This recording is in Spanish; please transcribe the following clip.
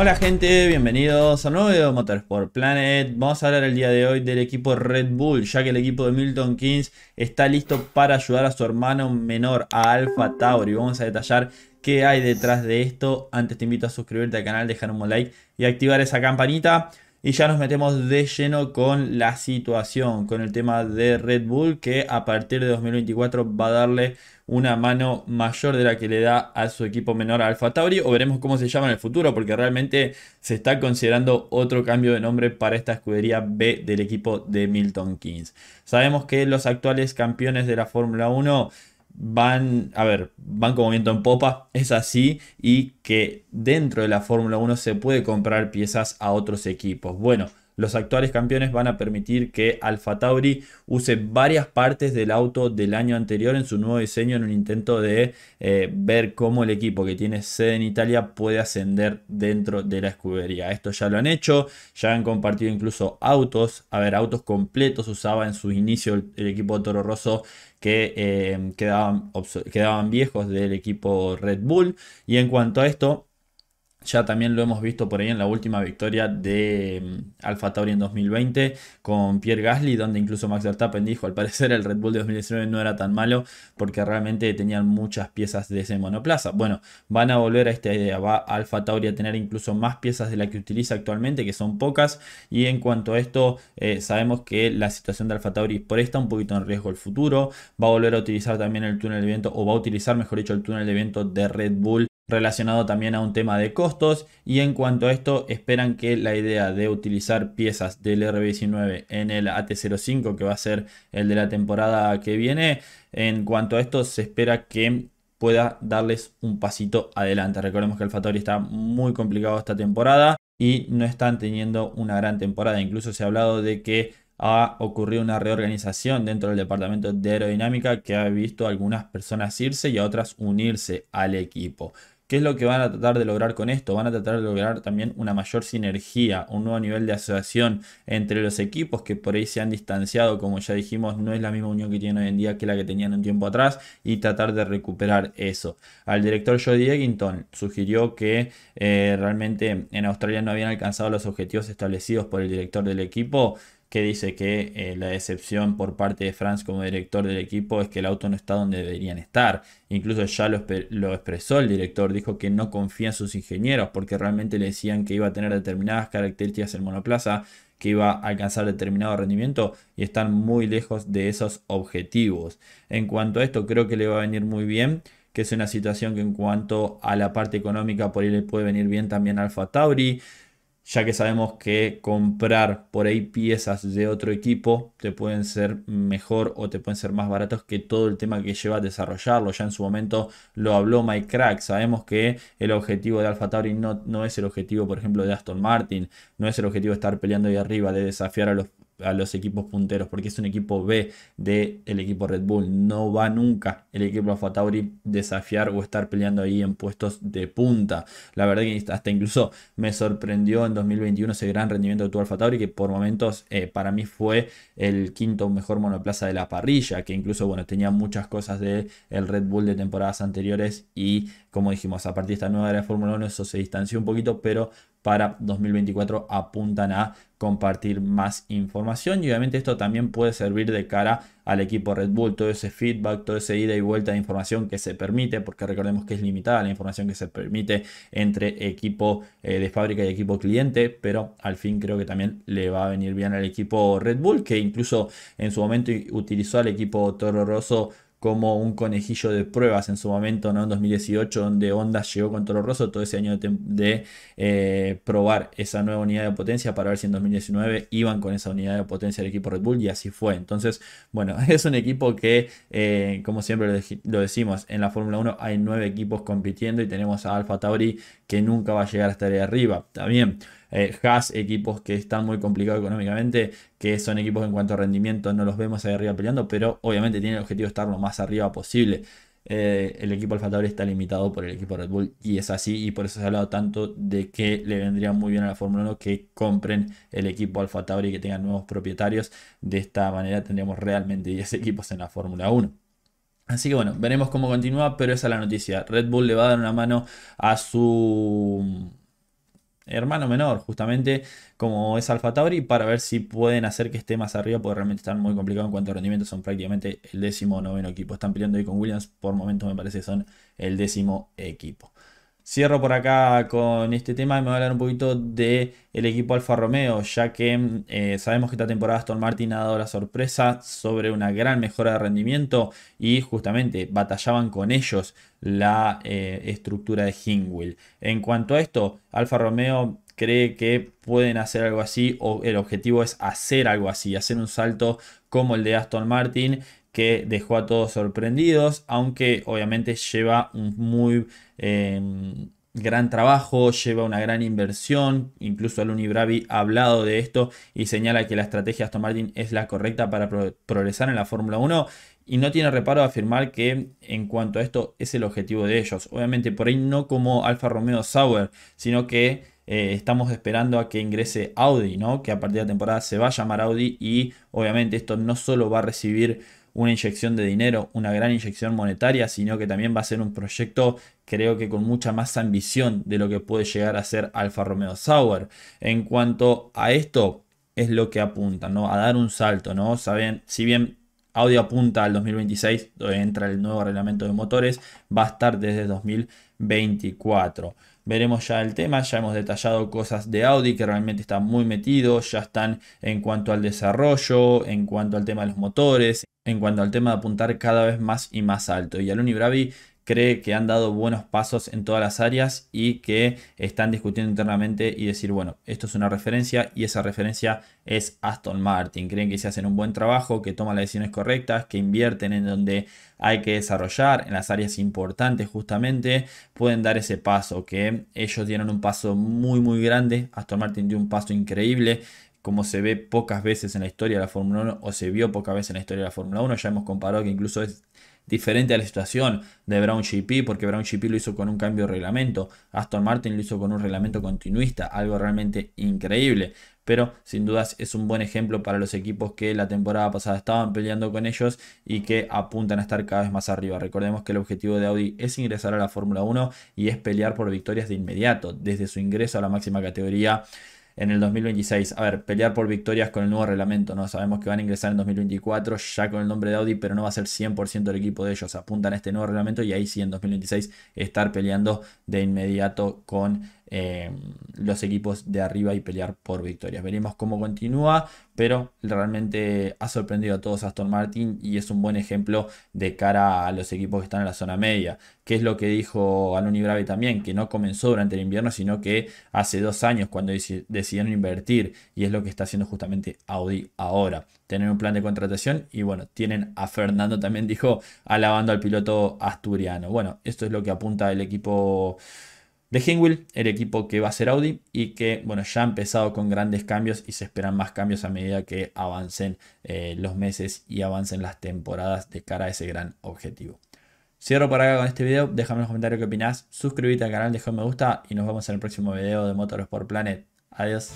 Hola gente, bienvenidos a un nuevo video de Motorsport Planet. Vamos a hablar el día de hoy del equipo Red Bull, ya que el equipo de Milton Keynes está listo para ayudar a su hermano menor, a Alpha Tauri. Vamos a detallar qué hay detrás de esto. Antes te invito a suscribirte al canal, dejar un like y activar esa campanita. Y ya nos metemos de lleno con la situación, con el tema de Red Bull, que a partir de 2024 va a darle una mano mayor de la que le da a su equipo menor Alfa Tauri, o veremos cómo se llama en el futuro, porque realmente se está considerando otro cambio de nombre para esta escudería B del equipo de Milton Keynes. Sabemos que los actuales campeones de la Fórmula 1 van, a ver, van como viento en popa, es así, y que dentro de la Fórmula 1 se puede comprar piezas a otros equipos. Bueno, los actuales campeones van a permitir que Alfa Tauri use varias partes del auto del año anterior en su nuevo diseño en un intento de eh, ver cómo el equipo que tiene sede en Italia puede ascender dentro de la escudería. Esto ya lo han hecho, ya han compartido incluso autos, a ver, autos completos usaba en su inicio el, equipo Toro Rosso que eh, quedaban viejos del equipo Red Bull. Y en cuanto a esto, ya también lo hemos visto por ahí en la última victoria de mm, Alfa Tauri en 2020 con Pierre Gasly, donde incluso Max Verstappen dijo, al parecer el Red Bull de 2019 no era tan malo porque realmente tenían muchas piezas de ese monoplaza. Bueno, van a volver a esta idea, va Alfa a tener incluso más piezas de la que utiliza actualmente, que son pocas, y en cuanto a esto, eh, sabemos que la situación de AlphaTauri por esta un poquito en riesgo el futuro, va a volver a utilizar también el túnel de viento, o va a utilizar, mejor dicho, el túnel de viento de Red Bull relacionado también a un tema de costos y en cuanto a esto esperan que la idea de utilizar piezas del RB19 en el AT05 que va a ser el de la temporada que viene en cuanto a esto se espera que pueda darles un pasito adelante recordemos que el Fattori está muy complicado esta temporada y no están teniendo una gran temporada incluso se ha hablado de que ha ocurrido una reorganización dentro del departamento de aerodinámica que ha visto a algunas personas irse y a otras unirse al equipo. ¿Qué es lo que van a tratar de lograr con esto? Van a tratar de lograr también una mayor sinergia, un nuevo nivel de asociación entre los equipos que por ahí se han distanciado, como ya dijimos, no es la misma unión que tienen hoy en día que la que tenían un tiempo atrás y tratar de recuperar eso. Al director Jody Eggington sugirió que eh, realmente en Australia no habían alcanzado los objetivos establecidos por el director del equipo que dice que eh, la decepción por parte de Franz como director del equipo es que el auto no está donde deberían estar. Incluso ya lo, expresó el director, dijo que no confía en sus ingenieros porque realmente le decían que iba a tener determinadas características el monoplaza, que iba a alcanzar determinado rendimiento y están muy lejos de esos objetivos. En cuanto a esto, creo que le va a venir muy bien que es una situación que en cuanto a la parte económica por ahí le puede venir bien también a Alfa Tauri ya que sabemos que comprar por ahí piezas de otro equipo te pueden ser mejor o te pueden ser más baratos que todo el tema que lleva a desarrollarlo. Ya en su momento lo habló Mike Crack. Sabemos que el objetivo de Alpha Tauri no, no es el objetivo, por ejemplo, de Aston Martin, no es el objetivo de estar peleando ahí arriba, de desafiar a los a los equipos punteros, porque es un equipo B del el equipo Red Bull. No va nunca el equipo Alfa Tauri desafiar o estar peleando ahí en puestos de punta. La verdad que hasta incluso me sorprendió en 2021 ese gran rendimiento de tu Alfa Tauri, que por momentos eh, para mí fue el quinto mejor monoplaza de la parrilla, que incluso bueno, tenía muchas cosas del el Red Bull de temporadas anteriores y como dijimos, a partir de esta nueva era de Fórmula 1 eso se distanció un poquito, pero para 2024 apuntan a compartir más información y obviamente esto también puede servir de cara al equipo Red Bull, todo ese feedback, toda esa ida y vuelta de información que se permite, porque recordemos que es limitada la información que se permite entre equipo eh, de fábrica y equipo cliente, pero al fin creo que también le va a venir bien al equipo Red Bull, que incluso en su momento utilizó al equipo Toro Rosso como un conejillo de pruebas en su momento, ¿no? En 2018, donde Honda llegó con Toro Rosso todo ese año de, eh, probar esa nueva unidad de potencia para ver si en 2019 iban con esa unidad de potencia del equipo Red Bull y así fue. Entonces, bueno, es un equipo que, eh, como siempre lo, decimos, en la Fórmula 1 hay nueve equipos compitiendo y tenemos a Alfa Tauri que nunca va a llegar a estar ahí arriba. También eh, Haas, equipos que están muy complicados económicamente, que son equipos en cuanto a rendimiento, no los vemos ahí arriba peleando, pero obviamente tiene el objetivo de estar lo más arriba posible. Eh, el equipo Alfa Tauri está limitado por el equipo Red Bull y es así y por eso se ha hablado tanto de que le vendría muy bien a la Fórmula 1 que compren el equipo Alfa Tauri y que tengan nuevos propietarios. De esta manera tendríamos realmente 10 equipos en la Fórmula 1. Así que bueno, veremos cómo continúa, pero esa es la noticia. Red Bull le va a dar una mano a su hermano menor, justamente como es Alfa Tauri, para ver si pueden hacer que esté más arriba, porque realmente están muy complicados en cuanto a rendimiento, son prácticamente el décimo noveno equipo. Están peleando ahí con Williams, por momentos me parece que son el décimo equipo. Cierro por acá con este tema y me voy a hablar un poquito de equipo Alfa Romeo, ya que eh, sabemos que esta temporada Aston Martin ha dado la sorpresa sobre una gran mejora de rendimiento y justamente batallaban con ellos la eh, estructura de Hingwell. En cuanto a esto, Alfa Romeo cree que pueden hacer algo así o el objetivo es hacer algo así, hacer un salto como el de Aston Martin que dejó a todos sorprendidos, aunque obviamente lleva un muy em, gran trabajo, lleva una gran inversión, incluso Aluni Bravi ha hablado de esto y señala que la estrategia Aston Martin es la correcta para progresar en la Fórmula 1 y no tiene reparo afirmar que en cuanto a esto es el objetivo de ellos. Obviamente por ahí no como Alfa Romeo Sauer, sino que eh, estamos esperando a que ingrese Audi, ¿no? que a partir de la temporada se va a llamar Audi y obviamente esto no solo va a recibir una inyección de dinero, una gran inyección monetaria, sino que también va a ser un proyecto creo que con mucha más ambición de lo que puede llegar a ser Alfa Romeo Sauer. En cuanto a esto, es lo que apunta, ¿no? A dar un salto, ¿no? Saben, si bien Audi apunta al 2026, donde eh, entra el nuevo reglamento de motores, va a estar desde 2024. Veremos ya el tema, ya hemos detallado cosas de Audi que realmente están muy metidos, ya están en cuanto al desarrollo, en cuanto al tema de los motores, en cuanto al tema de apuntar cada vez más y más alto. Y Aluni Bravi cree que han dado buenos pasos en todas las áreas y que están discutiendo internamente y decir, bueno, esto es una referencia y esa referencia es Aston Martin. Creen que se hacen un buen trabajo, que toman las decisiones correctas, que invierten en donde hay que desarrollar, en las áreas importantes justamente, pueden dar ese paso, que ellos dieron un paso muy muy grande, Aston Martin dio un paso increíble como se ve pocas veces en la historia de la Fórmula 1 o se vio pocas veces en la historia de la Fórmula 1. Ya hemos comparado que incluso es diferente a la situación de Brown GP, porque Brown GP lo hizo con un cambio de reglamento, Aston Martin lo hizo con un reglamento continuista, algo realmente increíble. Pero sin dudas es un buen ejemplo para los equipos que la temporada pasada estaban peleando con ellos y que apuntan a estar cada vez más arriba. Recordemos que el objetivo de Audi es ingresar a la Fórmula 1 y es pelear por victorias de inmediato, desde su ingreso a la máxima categoría en el 2026. A ver, pelear por victorias con el nuevo reglamento, ¿no? Sabemos que van a ingresar en 2024 ya con el nombre de Audi, pero no va a ser 100% el equipo de ellos. Apuntan a este nuevo reglamento y ahí sí en 2026 estar peleando de inmediato con eh, los equipos de arriba y pelear por victorias. Veremos cómo continúa, pero realmente ha sorprendido a todos Aston Martin y es un buen ejemplo de cara a los equipos que están en la zona media, que es lo que dijo y Brave también, que no comenzó durante el invierno, sino que hace dos años cuando decidieron invertir y es lo que está haciendo justamente Audi ahora. Tener un plan de contratación y bueno, tienen a Fernando también dijo alabando al piloto asturiano. Bueno, esto es lo que apunta el equipo de Hinwil, el equipo que va a ser Audi y que bueno, ya ha empezado con grandes cambios y se esperan más cambios a medida que avancen eh, los meses y avancen las temporadas de cara a ese gran objetivo. Cierro por acá con este video, déjame en los comentarios qué opinás, suscríbete al canal, deja un me gusta y nos vemos en el próximo video de por Planet. Adiós.